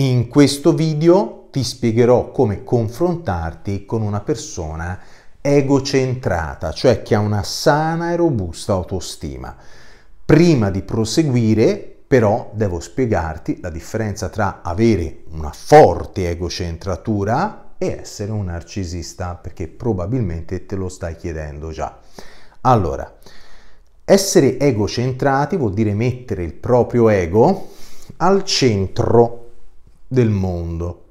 In questo video ti spiegherò come confrontarti con una persona egocentrata, cioè che ha una sana e robusta autostima. Prima di proseguire, però, devo spiegarti la differenza tra avere una forte egocentratura e essere un narcisista, perché probabilmente te lo stai chiedendo già. Allora, essere egocentrati vuol dire mettere il proprio ego al centro del mondo.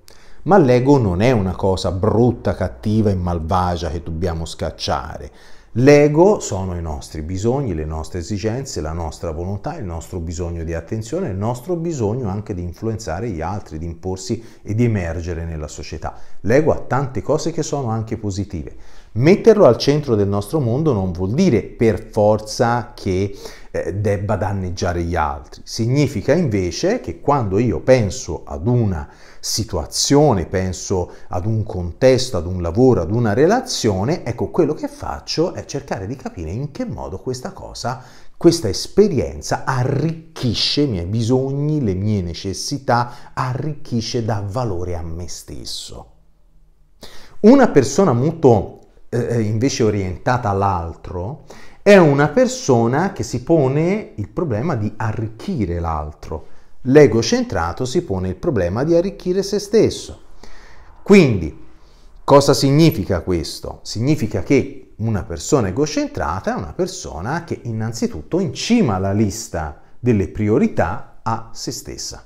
Ma l'ego non è una cosa brutta, cattiva e malvagia che dobbiamo scacciare. L'ego sono i nostri bisogni, le nostre esigenze, la nostra volontà, il nostro bisogno di attenzione, il nostro bisogno anche di influenzare gli altri, di imporsi e di emergere nella società. L'ego ha tante cose che sono anche positive. Metterlo al centro del nostro mondo non vuol dire per forza che eh, debba danneggiare gli altri, significa invece che quando io penso ad una situazione, penso ad un contesto, ad un lavoro, ad una relazione, ecco quello che faccio è cercare di capire in che modo questa cosa questa esperienza arricchisce i miei bisogni, le mie necessità, arricchisce dà valore a me stesso. Una persona molto eh, eh, invece orientata all'altro è una persona che si pone il problema di arricchire l'altro. L'ego centrato si pone il problema di arricchire se stesso. Quindi, cosa significa questo? Significa che una persona egocentrata è una persona che innanzitutto in cima alla lista delle priorità ha se stessa.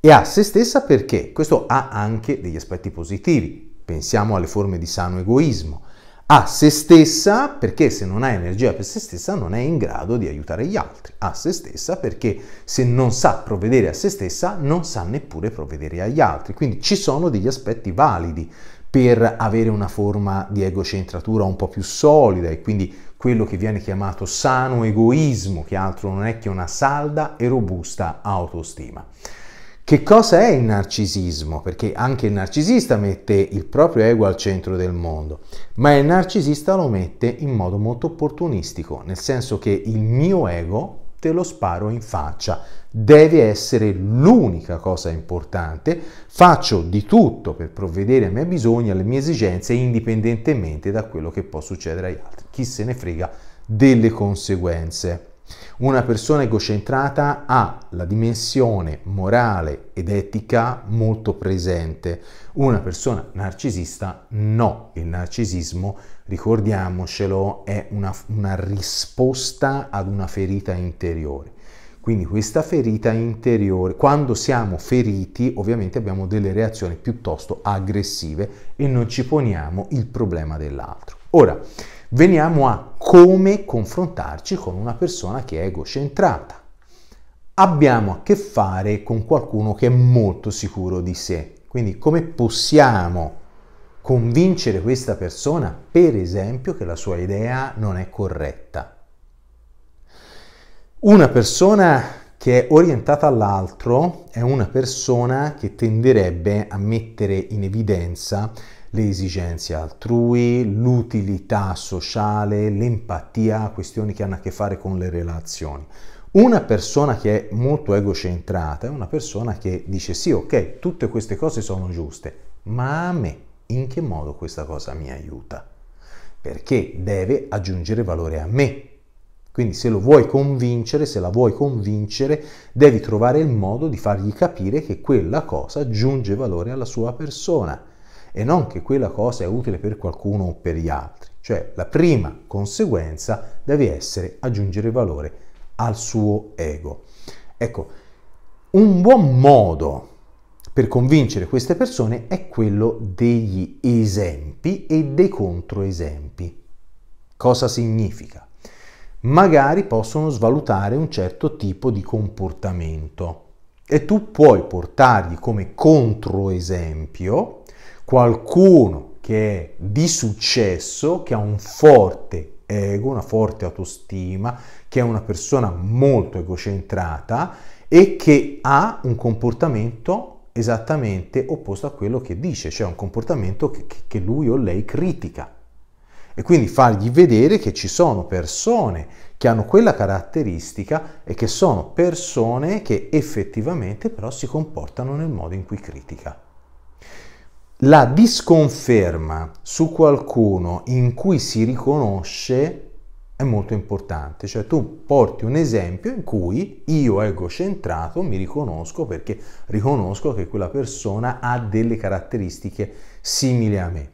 E ha se stessa perché questo ha anche degli aspetti positivi, pensiamo alle forme di sano egoismo, a se stessa perché se non ha energia per se stessa non è in grado di aiutare gli altri, a se stessa perché se non sa provvedere a se stessa non sa neppure provvedere agli altri. Quindi ci sono degli aspetti validi per avere una forma di egocentratura un po' più solida e quindi quello che viene chiamato sano egoismo, che altro non è che una salda e robusta autostima. Che cosa è il narcisismo? Perché anche il narcisista mette il proprio ego al centro del mondo, ma il narcisista lo mette in modo molto opportunistico, nel senso che il mio ego te lo sparo in faccia, deve essere l'unica cosa importante, faccio di tutto per provvedere ai miei bisogni, alle mie esigenze, indipendentemente da quello che può succedere agli altri. Chi se ne frega delle conseguenze. Una persona egocentrata ha la dimensione morale ed etica molto presente, una persona narcisista no. Il narcisismo, ricordiamocelo, è una, una risposta ad una ferita interiore. Quindi questa ferita interiore, quando siamo feriti ovviamente abbiamo delle reazioni piuttosto aggressive e non ci poniamo il problema dell'altro. Ora, Veniamo a come confrontarci con una persona che è egocentrata. Abbiamo a che fare con qualcuno che è molto sicuro di sé. Quindi come possiamo convincere questa persona, per esempio, che la sua idea non è corretta? Una persona che è orientata all'altro è una persona che tenderebbe a mettere in evidenza le esigenze altrui, l'utilità sociale, l'empatia, questioni che hanno a che fare con le relazioni. Una persona che è molto egocentrata è una persona che dice sì, ok, tutte queste cose sono giuste, ma a me in che modo questa cosa mi aiuta? Perché deve aggiungere valore a me. Quindi se lo vuoi convincere, se la vuoi convincere, devi trovare il modo di fargli capire che quella cosa aggiunge valore alla sua persona e non che quella cosa è utile per qualcuno o per gli altri. Cioè la prima conseguenza deve essere aggiungere valore al suo ego. Ecco, un buon modo per convincere queste persone è quello degli esempi e dei controesempi. Cosa significa? Magari possono svalutare un certo tipo di comportamento e tu puoi portargli come controesempio qualcuno che è di successo, che ha un forte ego, una forte autostima, che è una persona molto egocentrata e che ha un comportamento esattamente opposto a quello che dice, cioè un comportamento che, che lui o lei critica. E quindi fargli vedere che ci sono persone che hanno quella caratteristica e che sono persone che effettivamente però si comportano nel modo in cui critica la disconferma su qualcuno in cui si riconosce è molto importante, cioè tu porti un esempio in cui io egocentrato mi riconosco perché riconosco che quella persona ha delle caratteristiche simili a me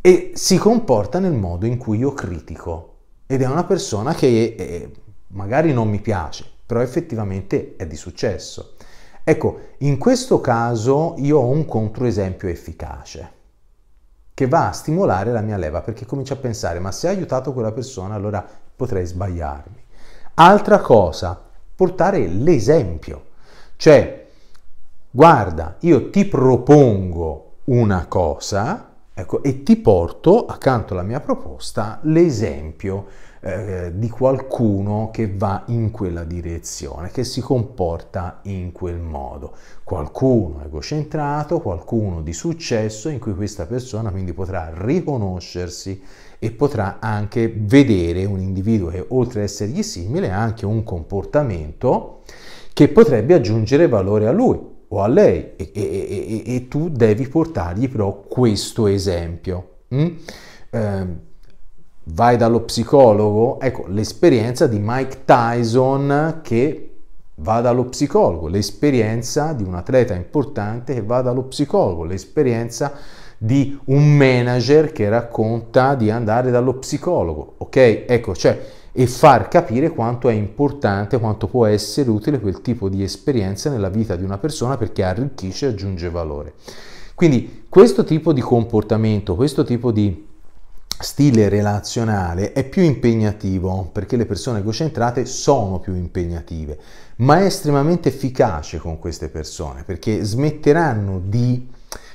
e si comporta nel modo in cui io critico ed è una persona che eh, magari non mi piace, però effettivamente è di successo. Ecco, in questo caso io ho un controesempio efficace che va a stimolare la mia leva perché comincia a pensare, ma se ha aiutato quella persona allora potrei sbagliarmi. Altra cosa, portare l'esempio. Cioè, guarda, io ti propongo una cosa, ecco, e ti porto accanto alla mia proposta l'esempio eh, di qualcuno che va in quella direzione, che si comporta in quel modo. Qualcuno egocentrato, qualcuno di successo in cui questa persona quindi potrà riconoscersi e potrà anche vedere un individuo che oltre ad essergli simile ha anche un comportamento che potrebbe aggiungere valore a lui o a lei e, e, e, e tu devi portargli però questo esempio. Mm? Eh, vai dallo psicologo, ecco l'esperienza di Mike Tyson che va dallo psicologo, l'esperienza di un atleta importante che va dallo psicologo, l'esperienza di un manager che racconta di andare dallo psicologo, ok? Ecco, cioè, e far capire quanto è importante, quanto può essere utile quel tipo di esperienza nella vita di una persona perché arricchisce e aggiunge valore. Quindi questo tipo di comportamento, questo tipo di stile relazionale è più impegnativo perché le persone egocentrate sono più impegnative, ma è estremamente efficace con queste persone perché smetteranno di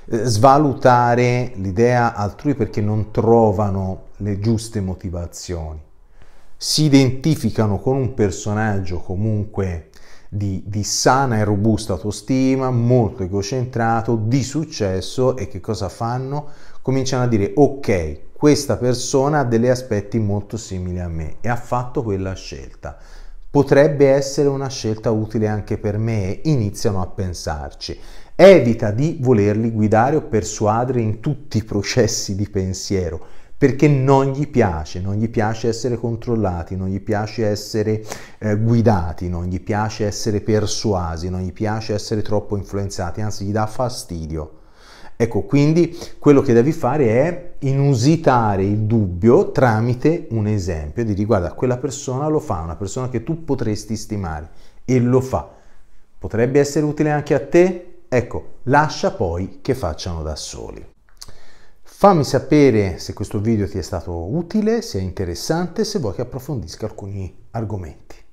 eh, svalutare l'idea altrui perché non trovano le giuste motivazioni. Si identificano con un personaggio comunque di, di, sana e robusta autostima, molto egocentrato, di successo e che cosa fanno? Cominciano a dire ok, questa persona ha degli aspetti molto simili a me e ha fatto quella scelta. Potrebbe essere una scelta utile anche per me, iniziano a pensarci. Evita di volerli guidare o persuadere in tutti i processi di pensiero, perché non gli piace, non gli piace essere controllati, non gli piace essere eh, guidati, non gli piace essere persuasi, non gli piace essere troppo influenzati, anzi gli dà fastidio. Ecco, quindi quello che devi fare è inusitare il dubbio tramite un esempio, di guarda, quella persona lo fa, una persona che tu potresti stimare e lo fa. Potrebbe essere utile anche a te? Ecco, lascia poi che facciano da soli. Fammi sapere se questo video ti è stato utile, se è interessante, se vuoi che approfondisca alcuni argomenti.